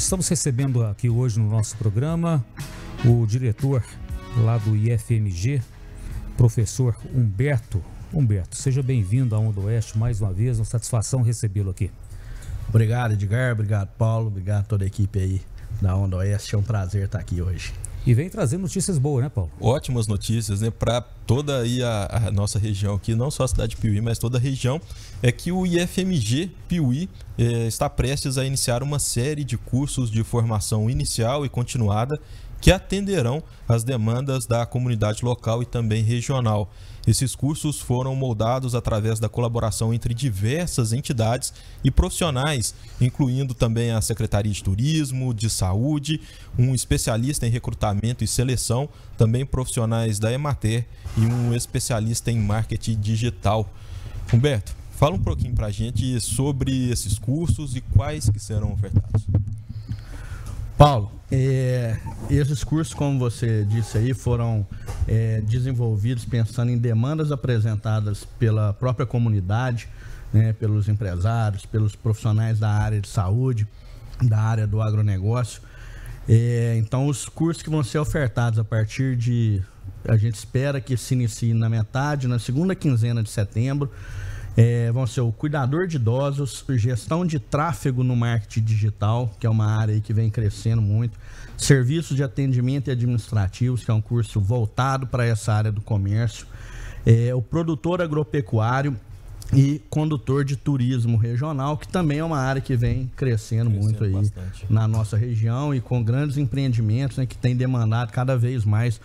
Estamos recebendo aqui hoje no nosso programa o diretor lá do IFMG, professor Humberto. Humberto, seja bem-vindo à Onda Oeste mais uma vez, uma satisfação recebê-lo aqui. Obrigado, Edgar, obrigado, Paulo, obrigado a toda a equipe aí da Onda Oeste, é um prazer estar aqui hoje. E vem trazer notícias boas, né, Paulo? Ótimas notícias, né, para toda aí a, a, nossa região aqui, não só a cidade de Piuí, mas toda a região, é que o IFMG Piuí eh, está prestes a iniciar uma série de cursos de formação inicial e continuada que atenderão às demandas da comunidade local e também regional. Esses cursos foram moldados através da colaboração entre diversas entidades e profissionais, incluindo também a Secretaria de Turismo, de Saúde, um especialista em recrutamento e seleção, também profissionais da Emater e um especialista em marketing digital. Humberto, fala um pouquinho para a gente sobre esses cursos e quais que serão ofertados. Paulo, é, esses cursos, como você disse aí, foram é, desenvolvidos pensando em demandas apresentadas pela própria comunidade, né, pelos empresários, pelos profissionais da área de saúde, da área do agronegócio. É, então, os cursos que vão ser ofertados a partir de. A gente espera que se inicie na metade, na segunda quinzena de setembro. É, vão ser o cuidador de idosos, gestão de tráfego no marketing digital, que é uma área que vem crescendo muito, serviços de atendimento e administrativos, que é um curso voltado para essa área do comércio, é, o produtor agropecuário e condutor de turismo regional, que também é uma área que vem crescendo, crescendo muito aí bastante. na nossa região e com grandes empreendimentos né, que tem demandado cada vez mais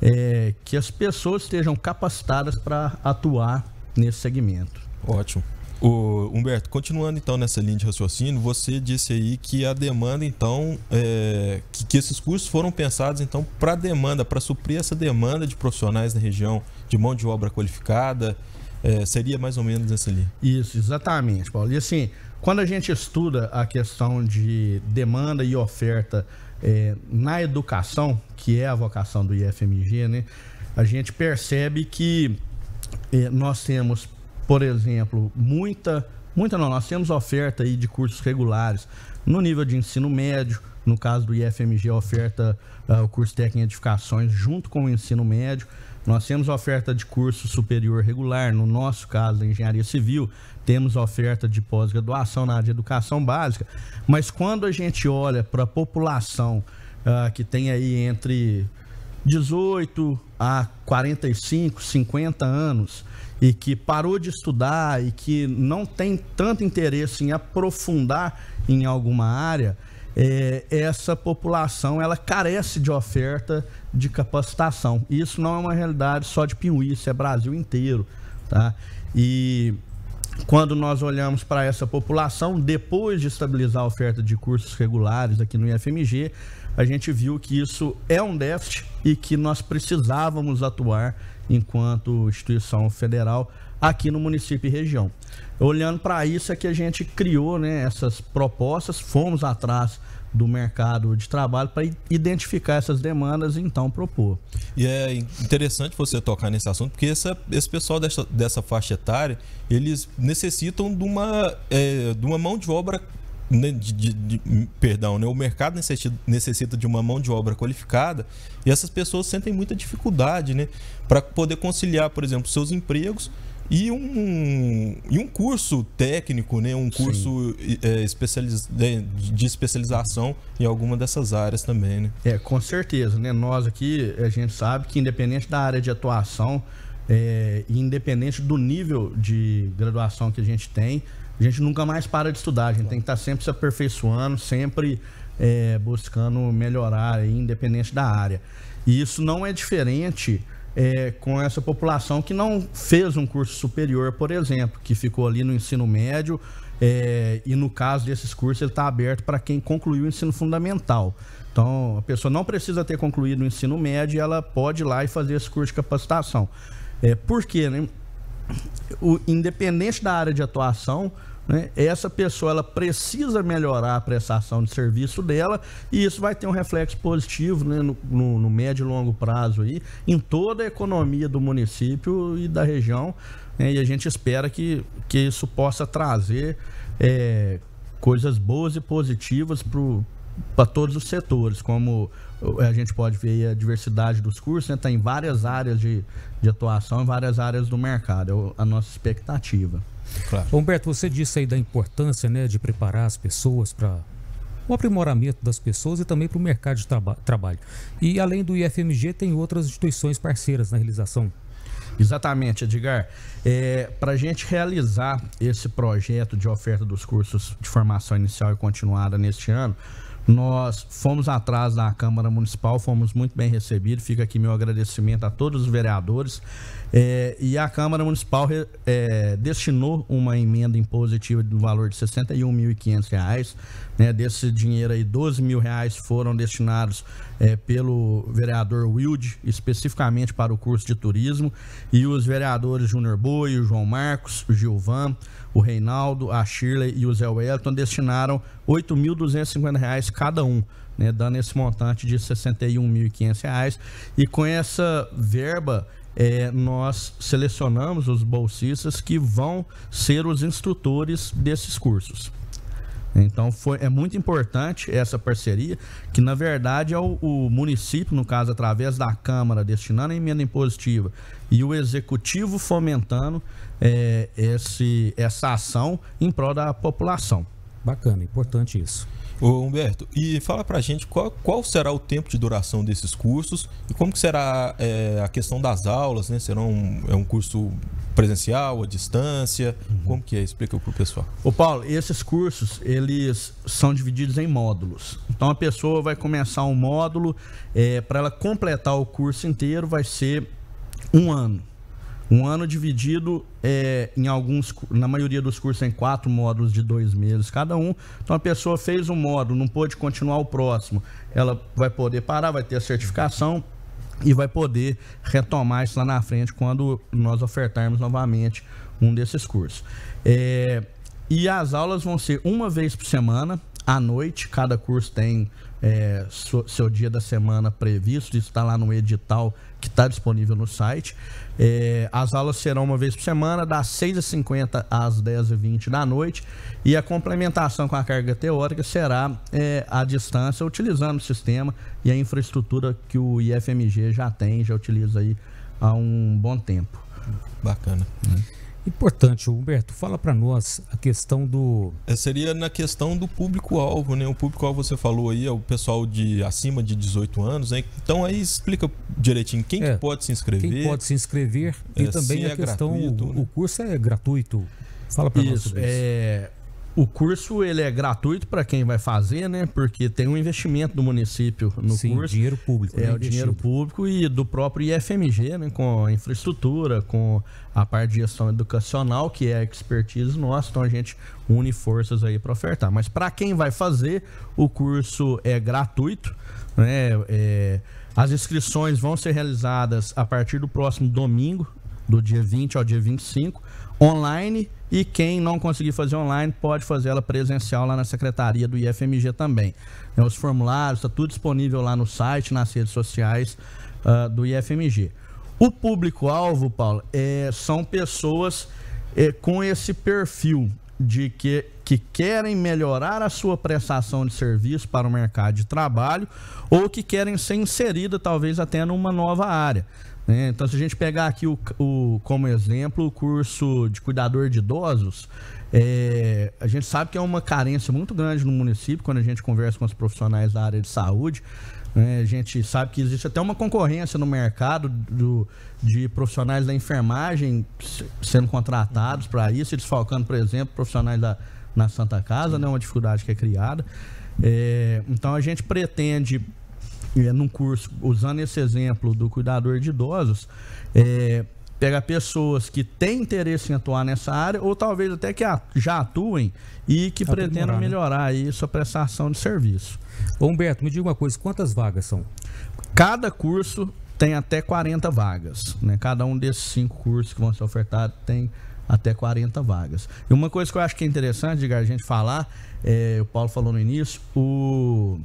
é, que as pessoas estejam capacitadas para atuar nesse segmento. Ótimo. O Humberto, continuando então nessa linha de raciocínio, você disse aí que a demanda então é, que, que, esses cursos foram pensados então para demanda, para suprir essa demanda de profissionais na região de mão de obra qualificada, é, seria mais ou menos essa linha. Isso, exatamente, Paulo. E assim, quando a gente estuda a questão de demanda e oferta é, na educação, que é a vocação do IFMG, né, a gente percebe que é, nós temos por exemplo, muita, muita não, nós temos oferta aí de cursos regulares no nível de ensino médio, no caso do IFMG oferta uh, o curso técnico em edificações junto com o ensino médio. Nós temos oferta de curso superior regular, no nosso caso, da engenharia civil, temos oferta de pós-graduação na área de educação básica, mas quando a gente olha para a população uh, que tem aí entre 18 há 45, 50 anos e que parou de estudar e que não tem tanto interesse em aprofundar em alguma área, é, essa população ela carece de oferta de capacitação. Isso não é uma realidade só de Piuí, isso é Brasil inteiro, tá? E quando nós olhamos para essa população, depois de estabilizar a oferta de cursos regulares aqui no IFMG, a gente viu que isso é um déficit e que nós precisávamos atuar enquanto instituição federal aqui no município e região. Olhando para isso é que a gente criou né, essas propostas, fomos atrás do mercado de trabalho para identificar essas demandas e então propor. E é interessante você tocar nesse assunto, porque essa, esse pessoal dessa, dessa faixa etária, eles necessitam de uma, é, de uma mão de obra né, de, de, de, perdão, né? o mercado necessita, necessita de uma mão de obra qualificada e essas pessoas sentem muita dificuldade né? para poder conciliar, por exemplo, seus empregos e um, e um curso técnico, né? um curso é, especializ... de especialização em alguma dessas áreas também. Né? É, com certeza. Né? Nós aqui, a gente sabe que independente da área de atuação é, independente do nível de graduação que a gente tem, a gente nunca mais para de estudar, a gente tem que estar tá sempre se aperfeiçoando, sempre é, buscando melhorar, independente da área. E isso não é diferente é, com essa população que não fez um curso superior, por exemplo, que ficou ali no ensino médio, é, e no caso desses cursos ele está aberto para quem concluiu o ensino fundamental. Então, a pessoa não precisa ter concluído o ensino médio, ela pode ir lá e fazer esse curso de capacitação. É, por quê? Né? O, independente da área de atuação, né? Essa pessoa ela precisa melhorar a prestação de serviço dela e isso vai ter um reflexo positivo né, no, no, no, médio e longo prazo aí, em toda a economia do município e da região. Né? E a gente espera que, que isso possa trazer é, coisas boas e positivas para todos os setores, como a gente pode ver a diversidade dos cursos, está né? Tá em várias áreas de, de atuação, em várias áreas do mercado, é a nossa expectativa. Claro. Humberto, você disse aí da importância né, de preparar as pessoas para o aprimoramento das pessoas e também para o mercado de traba trabalho. E além do IFMG, tem outras instituições parceiras na realização. Exatamente, Edgar. É, para a gente realizar esse projeto de oferta dos cursos de formação inicial e continuada neste ano, nós fomos atrás da Câmara Municipal, fomos muito bem recebidos. Fica aqui meu agradecimento a todos os vereadores é, e a Câmara Municipal é, destinou uma emenda impositiva no valor de R$ 61.500. Né? Desse dinheiro aí, R$ 12 mil reais foram destinados é, pelo vereador Wilde, especificamente para o curso de turismo, e os vereadores Júnior Boi, o João Marcos, o Gilvan, o Reinaldo, a Shirley e o Zé Wellington destinaram R$ 8.250 cada um. Né, dando esse montante de R$ 61.500. E com essa verba, é, nós selecionamos os bolsistas que vão ser os instrutores desses cursos. Então foi, é muito importante essa parceria, que na verdade é o, o, município, no caso, através da Câmara, destinando a emenda impositiva, e o Executivo fomentando é, esse, essa ação em prol da população. Bacana, importante isso. Ô Humberto, e fala pra gente qual, qual será o tempo de duração desses cursos e como que será é, a questão das aulas, né? Será um, é um curso presencial, à distância? Uhum. Como que é? Explica pro pessoal. Ô Paulo, esses cursos, eles são divididos em módulos. Então a pessoa vai começar um módulo, é, para ela completar o curso inteiro vai ser um ano. Um ano dividido é, em alguns, na maioria dos cursos em quatro módulos de dois meses cada um. Então a pessoa fez um módulo, não pôde continuar o próximo, ela vai poder parar, vai ter a certificação e vai poder retomar isso lá na frente quando nós ofertarmos novamente um desses cursos. É, e as aulas vão ser uma vez por semana, à noite. Cada curso tem é, seu, seu, dia da semana previsto, isso está lá no edital que está disponível no site. É, as aulas serão uma vez por semana, das 6h50 às 10h20 da noite, e a complementação com a carga teórica será é, à distância, utilizando o sistema e a infraestrutura que o IFMG já tem, já utiliza aí há um bom tempo. Bacana. Né? Importante, Humberto, fala para nós a questão do. É, seria na questão do público-alvo, né? O público-alvo você falou aí é o pessoal de acima de 18 anos, né? Então aí explica direitinho quem é, que pode se inscrever. Quem pode se inscrever e é, também a é questão. Gratuito, o, né? o curso é gratuito. Fala para nós. Sobre é, isso. É, o curso ele é gratuito para quem vai fazer, né? Porque tem um investimento do município no Sim, curso. dinheiro público. É, né? o dinheiro público e do próprio IFMG, né? Com a infraestrutura, com a parte de gestão educacional, que é a expertise nossa. Então a gente une forças aí para ofertar. Mas para quem vai fazer, o curso é gratuito, né? É, as inscrições vão ser realizadas a partir do próximo domingo, do dia 20 ao dia 25 online e quem não conseguir fazer online pode fazer ela presencial lá na secretaria do IFMG também. É, os formulários, está tudo disponível lá no site, nas redes sociais uh, do IFMG. O público-alvo, Paulo, é, são pessoas é, com esse perfil de que, que querem melhorar a sua prestação de serviço para o mercado de trabalho ou que querem ser inserida talvez até numa nova área. Né? Então, se a gente pegar aqui o, o, como exemplo o curso de cuidador de idosos, é, a gente sabe que é uma carência muito grande no município quando a gente conversa com os profissionais da área de saúde. Né? A gente sabe que existe até uma concorrência no mercado do, de profissionais da enfermagem sendo contratados para isso, e desfalcando, por exemplo, profissionais da, na Santa Casa, né? uma dificuldade que é criada. É, então a gente pretende, é, num curso, usando esse exemplo do cuidador de idosos, é, pegar pessoas que têm interesse em atuar nessa área ou talvez até que já atuem e que pretendam né? melhorar né? aí sua prestação de serviço. Ô Humberto, me diga uma coisa, quantas vagas são? Cada curso tem até 40 vagas, né? Cada um desses cinco cursos que vão ser ofertados tem até 40 vagas. E uma coisa que eu acho que é interessante, diga a gente falar, é, o Paulo falou no início, o,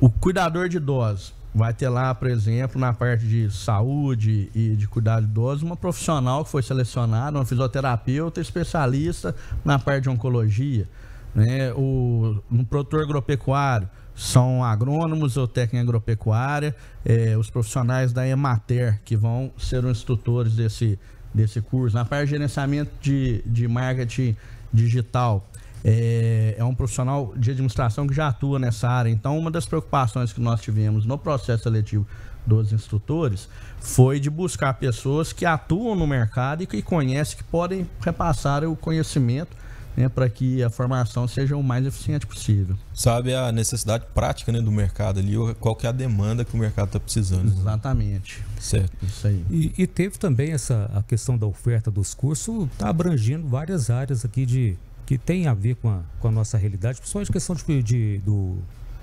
o cuidador de idosos, Vai ter lá, por exemplo, na parte de saúde e de cuidados de idosos, uma profissional que foi selecionada, uma fisioterapeuta especialista na parte de oncologia. Né? O, no produtor agropecuário, são agrônomos ou técnica agropecuária, é, os profissionais da Emater, que vão ser os instrutores desse, desse curso. Na parte de gerenciamento de, de marketing digital, é, é um profissional de administração que já atua nessa área. Então, uma das preocupações que nós tivemos no processo seletivo dos instrutores foi de buscar pessoas que atuam no mercado e que conhecem, que podem repassar o conhecimento né, para que a formação seja o mais eficiente possível. Sabe a necessidade prática né, do mercado ali, qual que é a demanda que o mercado está precisando. Né? Exatamente. Certo. Isso aí. E, e, teve também essa a questão da oferta dos cursos, está abrangendo várias áreas aqui de, que tem a ver com a, com a nossa realidade, principalmente a questão de, de, do,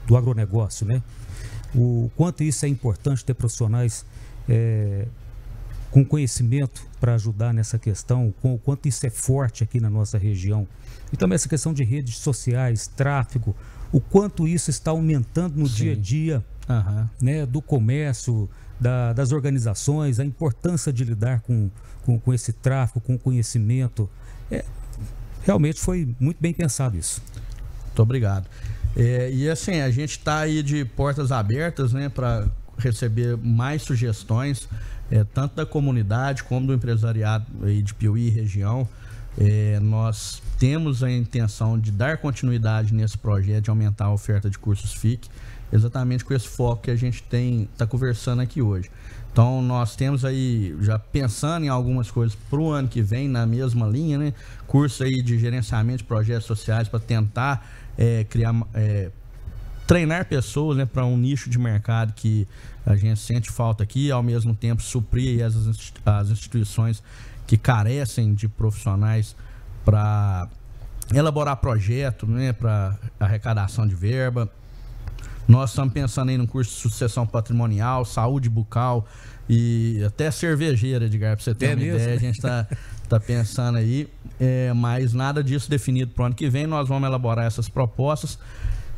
do agronegócio, né? O quanto isso é importante ter profissionais é, com conhecimento para ajudar nessa questão, com o quanto isso é forte aqui na nossa região. E também essa questão de redes sociais, tráfego, o quanto isso está aumentando no Sim. dia a dia uhum. né, do comércio, da, das organizações, a importância de lidar com, com, com esse tráfego, com conhecimento. É, realmente foi muito bem pensado isso. Muito obrigado. É, e assim, a gente está aí de portas abertas né, para receber mais sugestões, é, tanto da comunidade como do empresariado aí de Piuí e região. É, nós temos a intenção de dar continuidade nesse projeto, de aumentar a oferta de cursos FIC exatamente com esse foco que a gente tem está conversando aqui hoje. Então nós temos aí já pensando em algumas coisas para o ano que vem na mesma linha, né? Curso aí de gerenciamento de projetos sociais para tentar é, criar é, treinar pessoas né, para um nicho de mercado que a gente sente falta aqui, ao mesmo tempo suprir as, as instituições que carecem de profissionais para elaborar projeto, né, para arrecadação de verba, nós estamos pensando aí no curso de sucessão patrimonial, saúde bucal e até cervejeira, Edgar, para você ter é uma mesmo? ideia. A gente está tá pensando aí, é, mas nada disso definido para o ano que vem. Nós vamos elaborar essas propostas.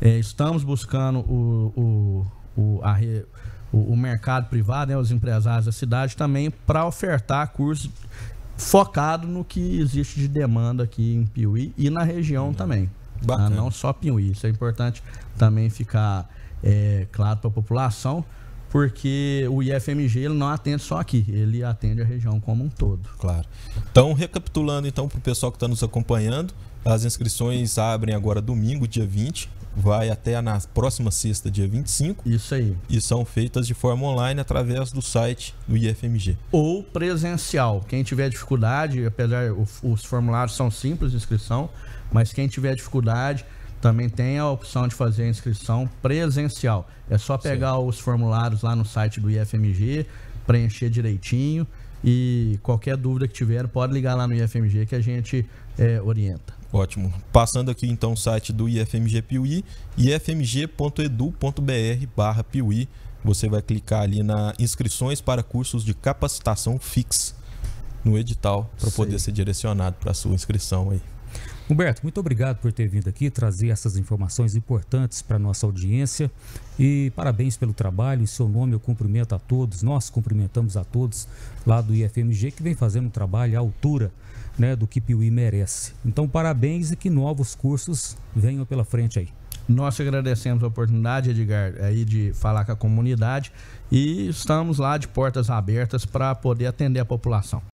É, estamos buscando o, o, o, a, o, o mercado privado, né, os empresários da cidade também, para ofertar cursos focado no que existe de demanda aqui em Piuí e na região uhum. também. Tá? Não só Piuí, isso é importante também ficar é, claro, para a população, porque o IFMG ele não atende só aqui, ele atende a região como um todo. Claro. Então, recapitulando então para o pessoal que está nos acompanhando, as inscrições abrem agora domingo, dia 20, vai até na próxima sexta, dia 25. Isso aí. E são feitas de forma online através do site do IFMG. Ou presencial. Quem tiver dificuldade, apesar os formulários são simples de inscrição, mas quem tiver dificuldade, também tem a opção de fazer a inscrição presencial. É só pegar Sim. os formulários lá no site do IFMG, preencher direitinho e qualquer dúvida que tiver, pode ligar lá no IFMG que a gente é, orienta. Ótimo. Passando aqui então o site do IFMG Piuí, ifmg.edu.br barra Piuí. Você vai clicar ali na inscrições para cursos de capacitação fixa no edital para poder ser direcionado para a sua inscrição aí. Humberto, muito obrigado por ter vindo aqui trazer essas informações importantes para nossa audiência e parabéns pelo trabalho. Em seu nome eu cumprimento a todos, nós cumprimentamos a todos lá do IFMG que vem fazendo um trabalho à altura né, do que Piuí merece. Então, parabéns e que novos cursos venham pela frente aí. Nós agradecemos a oportunidade, Edgar, aí de falar com a comunidade e estamos lá de portas abertas para poder atender a população.